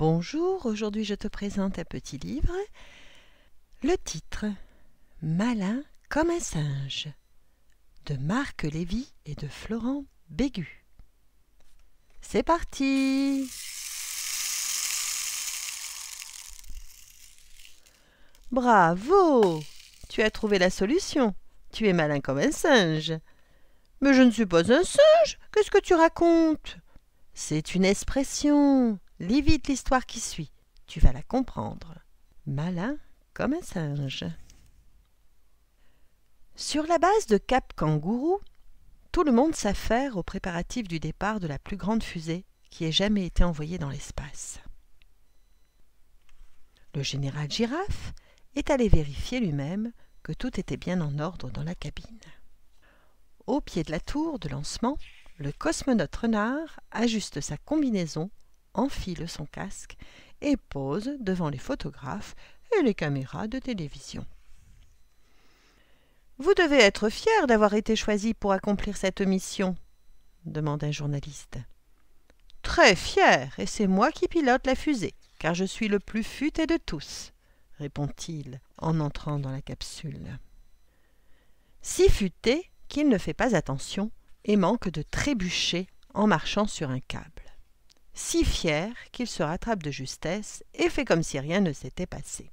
Bonjour, aujourd'hui je te présente un petit livre. Le titre Malin comme un singe de Marc Lévy et de Florent Bégu. C'est parti Bravo Tu as trouvé la solution. Tu es malin comme un singe. Mais je ne suis pas un singe. Qu'est-ce que tu racontes C'est une expression. Lis l'histoire qui suit, tu vas la comprendre. Malin comme un singe. Sur la base de Cap Kangourou, tout le monde s'affaire aux préparatifs du départ de la plus grande fusée qui ait jamais été envoyée dans l'espace. Le général Girafe est allé vérifier lui-même que tout était bien en ordre dans la cabine. Au pied de la tour de lancement, le cosmonaute renard ajuste sa combinaison enfile son casque et pose devant les photographes et les caméras de télévision. Vous devez être fier d'avoir été choisi pour accomplir cette mission, demande un journaliste. Très fier, et c'est moi qui pilote la fusée, car je suis le plus futé de tous, répond-il en entrant dans la capsule. Si futé qu'il ne fait pas attention et manque de trébucher en marchant sur un câble si fier qu'il se rattrape de justesse et fait comme si rien ne s'était passé.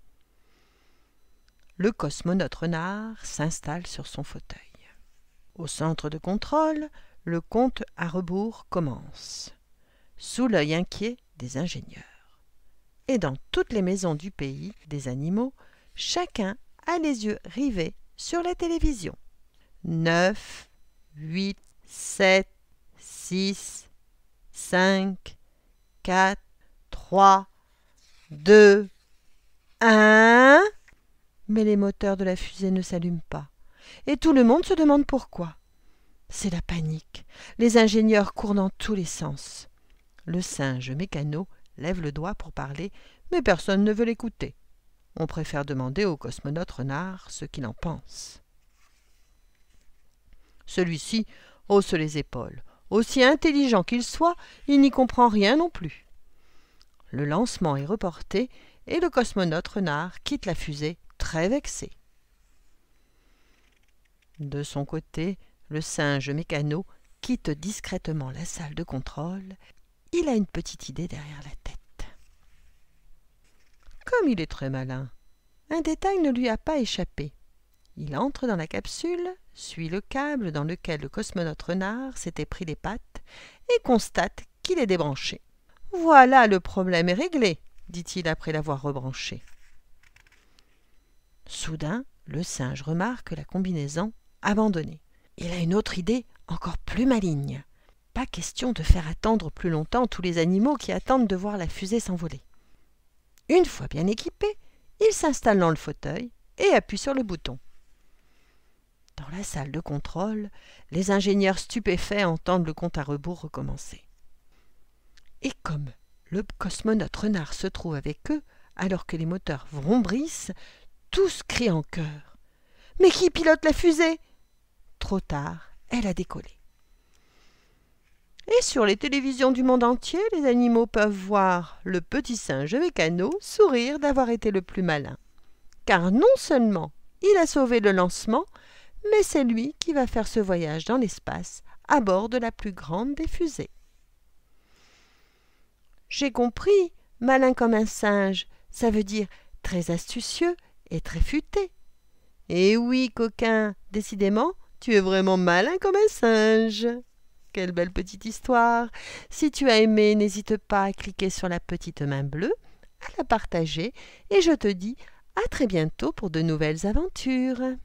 Le cosmonaute renard s'installe sur son fauteuil. Au centre de contrôle, le compte à rebours commence, sous l'œil inquiet des ingénieurs. Et dans toutes les maisons du pays des animaux, chacun a les yeux rivés sur la télévision. Neuf, huit, sept, six, cinq, 4, 3, 2, 1. Mais les moteurs de la fusée ne s'allument pas. Et tout le monde se demande pourquoi. C'est la panique. Les ingénieurs courent dans tous les sens. Le singe mécano lève le doigt pour parler, mais personne ne veut l'écouter. On préfère demander au cosmonaute renard ce qu'il en pense. Celui-ci hausse les épaules. Aussi intelligent qu'il soit, il n'y comprend rien non plus. Le lancement est reporté et le cosmonaute renard quitte la fusée très vexé. De son côté, le singe mécano quitte discrètement la salle de contrôle. Il a une petite idée derrière la tête. Comme il est très malin, un détail ne lui a pas échappé. Il entre dans la capsule suit le câble dans lequel le cosmonaute renard s'était pris les pattes et constate qu'il est débranché. Voilà, le problème est réglé, dit-il après l'avoir rebranché. Soudain, le singe remarque la combinaison abandonnée. Il a une autre idée encore plus maligne. Pas question de faire attendre plus longtemps tous les animaux qui attendent de voir la fusée s'envoler. Une fois bien équipé, il s'installe dans le fauteuil et appuie sur le bouton. Dans la salle de contrôle, les ingénieurs stupéfaits entendent le compte à rebours recommencer. Et comme le cosmonaute renard se trouve avec eux, alors que les moteurs vrombrissent, tous crient en chœur. Mais qui pilote la fusée Trop tard, elle a décollé. Et sur les télévisions du monde entier, les animaux peuvent voir le petit singe mécano sourire d'avoir été le plus malin. Car non seulement il a sauvé le lancement, mais c'est lui qui va faire ce voyage dans l'espace à bord de la plus grande des fusées. J'ai compris, malin comme un singe, ça veut dire très astucieux et très futé. Eh oui, coquin, décidément, tu es vraiment malin comme un singe. Quelle belle petite histoire. Si tu as aimé, n'hésite pas à cliquer sur la petite main bleue, à la partager, et je te dis à très bientôt pour de nouvelles aventures.